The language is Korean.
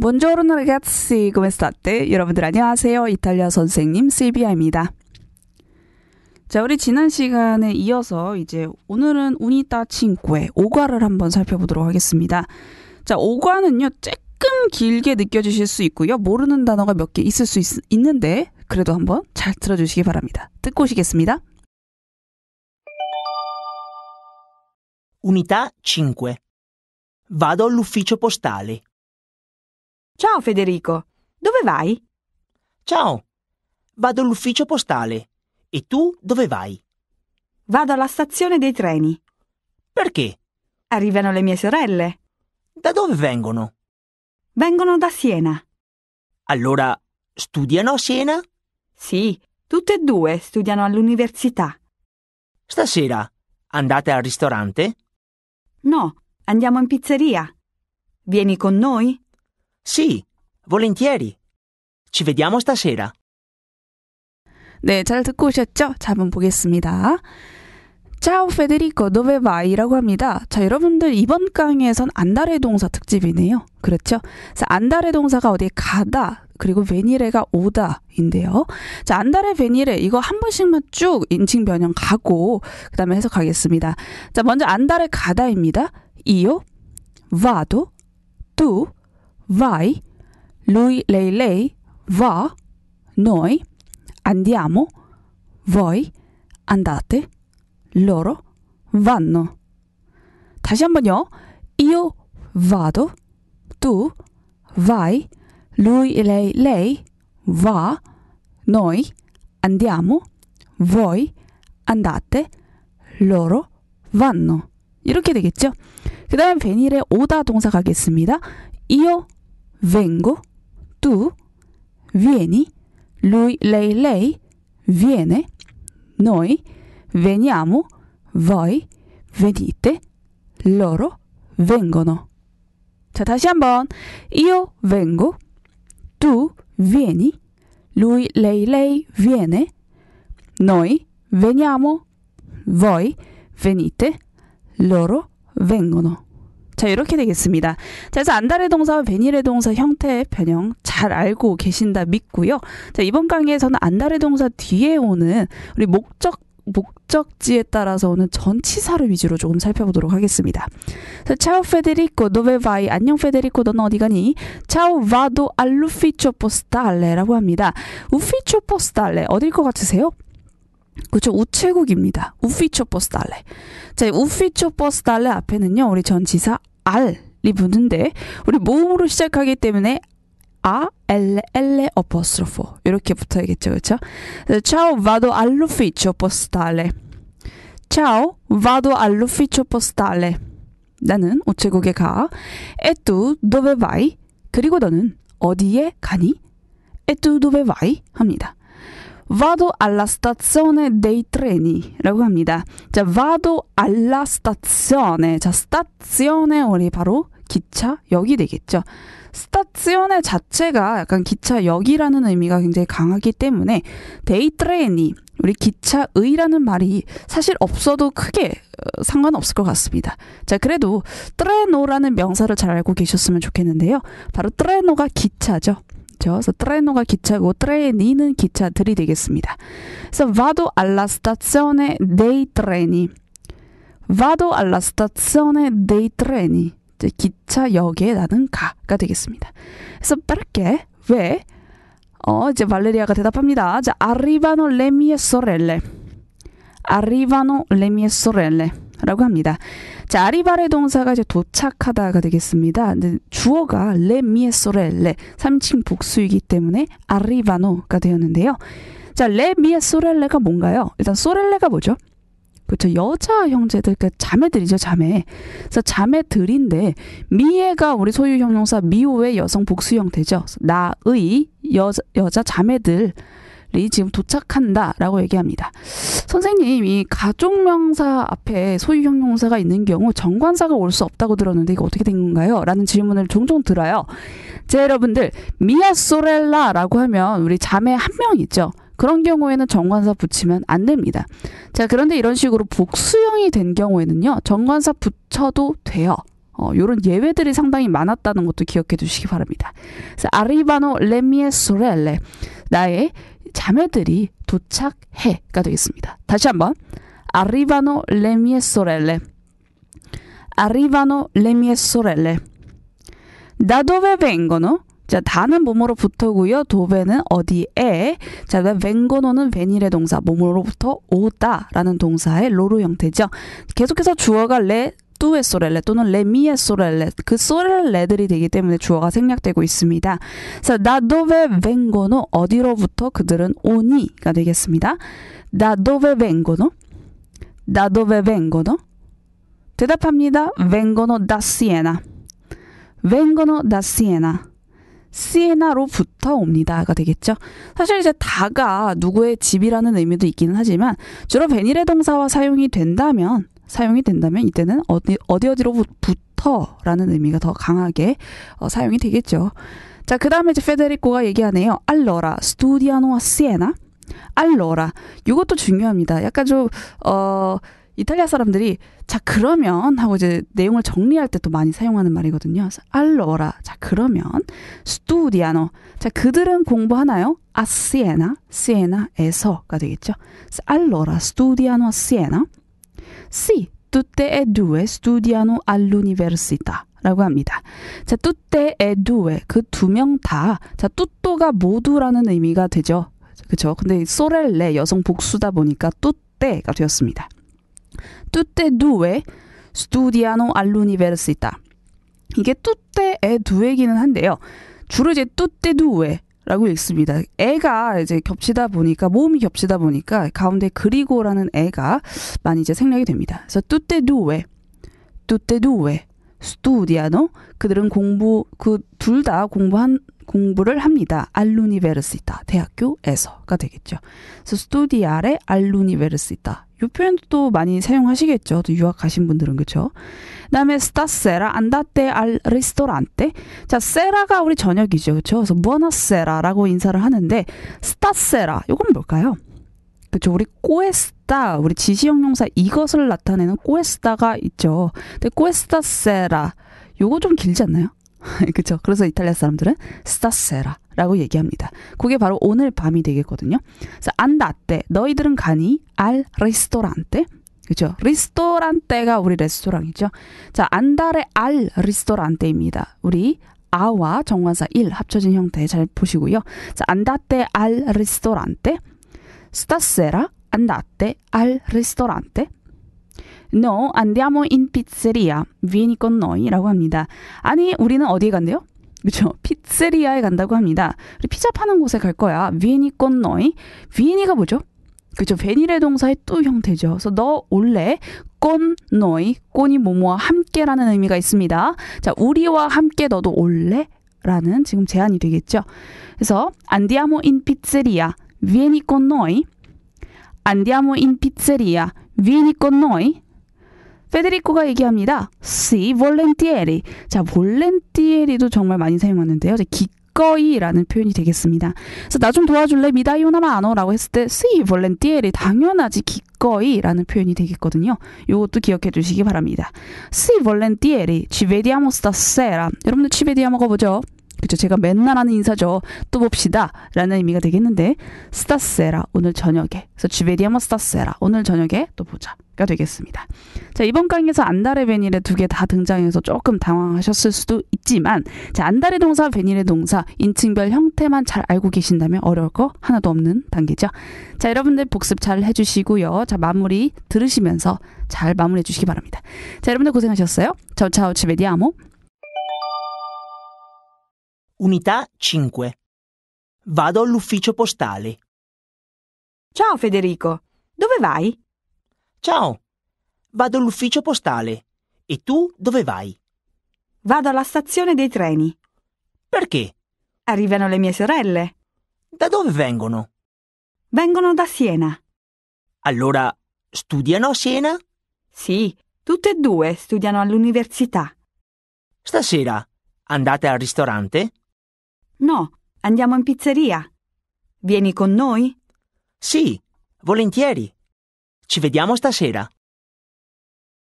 Buongiorno ragazzi, come state? 여러분들 안녕하세요. 이탈리아 선생님 실비아입니다. 자, 우리 지난 시간에 이어서 이제 오늘은 우니다 친구의 오과를 한번 살펴보도록 하겠습니다. 자, 오과는요, 조금 길게 느껴지실 수 있고요. 모르는 단어가 몇 개 있을 수 있, 있는데, 그래도 한번 잘 들어주시기 바랍니다. 듣고 오시겠습니다. 우니 i 친구의 Vado all'ufficio postale. Ciao Federico, dove vai? Ciao, vado all'ufficio postale. E tu dove vai? Vado alla stazione dei treni. Perché? Arrivano le mie sorelle. Da dove vengono? Vengono da Siena. Allora, studiano a Siena? Sì, tutte e due studiano all'università. Stasera andate al ristorante? No, andiamo in pizzeria. Vieni con noi? Sì, volentieri. Ci vediamo stasera. 네, 잘 듣고 오셨죠? 자 한번 보겠습니다. Ciao Federico, dove vai? 라고 합니다. 자, 여러분들 이번 강의에선 안달의 동사 특집이네요. 그렇죠? 자, 안달의 동사가 어디 가다, 그리고 베니레가 오다인데요. 자, 안달의 베니레 이거 한 번씩만 쭉 인칭 변형 가고 그다음에 해석하겠습니다. 자, 먼저 안달의 가다입니다. 이요, 와도, d vai, lui, lei, lei, va, noi, andiamo, voi, andate, loro, vanno. 다시 한번요. io vado, tu vai, lui, lei, lei, va, noi, andiamo, voi, andate, loro, vanno. 이렇게 되겠죠? 그 다음 베닐의 오다 동사 가겠습니다. 이어 vengo, tu, vieni, lui, lei, lei, viene, noi, veniamo, voi, venite, loro, vengono. 자, 다시 한번. Io vengo, tu vieni, lui, lei, lei viene, noi veniamo, voi venite, loro vengono. 자, 이렇게 되겠습니다. 자, 그래서 안달의 동사와 베닐의 동사 형태의 변형 잘 알고 계신다 믿고요. 자, 이번 강의에서는 안달의 동사 뒤에 오는 우리 목적 목적지에 따라서 오는 전치사를 위주로 조금 살펴보도록 하겠습니다. Ciao Federico, d 안녕 페데리코, 너는 어디 가니? c 오 와도 알루피 o a 스 l u f 라고 합니다. 우피 f i 스 i o p 어딜 것 같으세요? 그렇죠. 우체국입니다. 우피초 버스 달래. 자, 우피초 버스 달래 앞에는요. 우리 전 지사 R이 붙는데 우리 모음으로 시작하기 때문에 아, 엘레, 엘레, 어퍼스로포 이렇게 붙어야겠죠, 그렇죠? Ciao, vado all'ufficio p o s t a l 나는 우체국에 가. E tu d o v 그리고 너는 어디에 가니? E tu d o v 합니다. vado alla stazione dei treni라고 합니다. 자, vado alla stazione. 자, stazione 우리 바로 기차역이 되겠죠. 스타 ц и о 의 자체가 약간 기차역이라는 의미가 굉장히 강하기 때문에 데이트레인이 우리 기차의라는 말이 사실 없어도 크게 어, 상관없을 것 같습니다. 자, 그래도 트레노라는 명사를 잘 알고 계셨으면 좋겠는데요. 바로 트레노가 기차죠. 그렇죠? 그래서 트레노가 기차고 트레니는 기차들이 되겠습니다. 그래서 vado alla stazione dei treni. vado alla stazione dei treni. 기차역에 나는 가가 되겠습니다. 그래서 perché 왜? 어, 이제 발레리아가 대답합니다. 자, arrivano le mie sorelle. arrivano le mie sorelle. 라고 합니다. 자, 아리바레 동사가 이제 도착하다가 되겠습니다. 주어가 레 미에소레 레 3층 복수이기 때문에 아리바노가 되었는데요. 자, 레 미에소렐레가 뭔가요? 일단 소렐레가 뭐죠? 그렇죠. 여자 형제들, 그러니까 자매들이죠, 자매. 그래서 자매들인데, 미애가 우리 소유 형용사 미오의 여성 복수 형태죠. 나의 여, 여자 자매들이 지금 도착한다라고 얘기합니다. 선생님이 가족명사 앞에 소유형용사가 있는 경우 정관사가 올 수 없다고 들었는데 이거 어떻게 된 건가요? 라는 질문을 종종 들어요. 제 여러분들 미아 소렐라라고 하면 우리 자매 한 명 있죠. 그런 경우에는 정관사 붙이면 안 됩니다. 자, 그런데 이런 식으로 복수형이 된 경우에는요. 정관사 붙여도 돼요. 이 어, 요런 예외들이 상당히 많았다는 것도 기억해 두시기 바랍니다. 아리바노 레미에 소렐레. 나의 자매들이 도착해가 되겠습니다. 다시 한번 arrivano le mie sorelle arrivano le mie sorelle da dove vengono 자, 다는 몸으로 붙어고요. 도배는 어디에? 자, 웬고노는 웬일의 동사, 몸으로부터 오다라는 동사의 로로 형태죠. 계속해서 주어가 레 tue sorelle 또는 le mie sorelle 그 sorelle들이 되기 때문에 주어가 생략되고 있습니다. 그래서 da dove vengono 어디로부터 그들은 오니가 되겠습니다. da dove vengono da dove vengono 대답합니다. vengono da Siena vengono da Siena 시에나로부터 옵니다가 되겠죠. 사실 이제 다가 누구의 집이라는 의미도 있기는 하지만 주로 베니레 동사와 사용이 된다면 사용이 된다면 이때는 어디 어디 어디로부터라는 의미가 더 강하게 어, 사용이 되겠죠. 자, 그다음에 이제 페데리코가 얘기하네요. 알러라 스투디아노와 시에나 알러라. 이것도 중요합니다. 약간 좀 어, 이탈리아 사람들이 자 그러면 하고 이제 내용을 정리할 때 또 많이 사용하는 말이거든요. 알러라 자 그러면 스투디아노자 그들은 공부하나요? 아 시에나 시에나에서가 되겠죠. 알러라 스투디아노 시에나 Sì, tutte e due studiano all'università. 라고 합니다. 자, 뚜떼, 에, 두에, 그두 명 다, 자, 뚜또가 모두라는 의미가 되죠. 그쵸. 근데 소렐레 여성 복수다 보니까 뚜떼가 되었습니다. 뚜떼 두에, 스튜디아노 알루니베르 l u n 이게 뚜떼, 에, 두에기는 한데요. 주로 이제 뚜떼 두에, e 라고 읽습니다. 애가 이제 겹치다 보니까 모음이 겹치다 보니까 가운데 그리고라는 애가 많이 이제 생략이 됩니다. 그래서 뚜떼 두웨 뚜떼 두웨 스튜디아노 그들은 공부 그 둘 다 공부한 공부를 합니다. 알루니베르시타 대학교에서가 되겠죠. 그래서 스튜디아레 알루니베르시타 이 표현도 또 많이 사용하시겠죠. 또 유학 가신 분들은 그렇죠. 그다음에 스타세라 안다테 알 레스토랑테. 자, 세라가 우리 저녁이죠. 그렇죠? 그래서 부나세라라고 인사를 하는데 스타세라 이건 뭘까요? 그렇죠. 우리 꼬에스타 우리 지시형용사 이것을 나타내는 꼬에스타가 있죠. 근데 꼬에스타세라 요거 좀 길지 않나요? 그렇죠. 그래서 이탈리아 사람들은 스타세라라고 얘기합니다. 그게 바로 오늘 밤이 되겠거든요. 그래서 안다떼 너희들은 가니 알 리스토란테 그렇죠. 리스토란테가 우리 레스토랑이죠. 자, 안다레알 리스토란테입니다. 우리 아와 정관사 1 합쳐진 형태 잘 보시고요. 자, 안다떼 알 리스토란테 스타세라 안다떼 알 리스토란테 No, andiamo in pizzeria. Vieni con noi. 라고 합니다. 아니, 우리는 어디에 간대요? 그렇죠? 피 z z e 에 간다고 합니다. 피자 파는 곳에 갈 거야. v i con noi. v i 가 뭐죠? 그죠? 베니레 동사의 또 형태죠. 그래서 너 올래 꼰 너희 꼰이 뭐뭐와 함께라는 의미가 있습니다. 자, 우리와 함께 너도 올래? 라는 지금 제안이 되겠죠. 그래서 안디아모 인 피츠리아 비에니 꼰 너희 안디아모 인 피츠리아 위니 e 노이 페데리코가 얘기합니다. Si volentieri. 자, volentieri도 정말 많이 사용하는데요. 기꺼이라는 표현이 되겠습니다. 그래서 나 좀 도와줄래? 미다이오나마 아노라고 했을 때 si volentieri 당연하지 기꺼이라는 표현이 되겠거든요. 이것도 기억해 두시기 바랍니다. Si volentieri ci vediamo stasera. 여러분들 ci vediamo가 뭐죠? 그렇죠. 제가 맨날 하는 인사죠. 또 봅시다. 라는 의미가 되겠는데, 스타세라. 오늘 저녁에. 그래서 주베리아마 스타세라. 오늘 저녁에 또 보자. 가 되겠습니다. 자, 이번 강에서 의 안달의 베닐의 두개 다 등장해서 조금 당황하셨을 수도 있지만, 자, 안달의 동사, 베닐의 동사, 인칭별 형태만 잘 알고 계신다면 어려울 거 하나도 없는 단계죠. 자, 여러분들 복습 잘 해주시고요. 자, 마무리 들으시면서 잘 마무리해 주시기 바랍니다. 자, 여러분들 고생하셨어요. 저 차오 치베디아모. Unità 5. Vado all'ufficio postale. Ciao Federico, dove vai? Ciao, vado all'ufficio postale. E tu dove vai? Vado alla stazione dei treni. Perché? Arrivano le mie sorelle. Da dove vengono? Vengono da Siena. Allora, studiano a Siena? Sì, tutte e due studiano all'università. Stasera andate al ristorante? No, andiamo in pizzeria. Vieni con noi? Sì, volentieri. Ci vediamo stasera.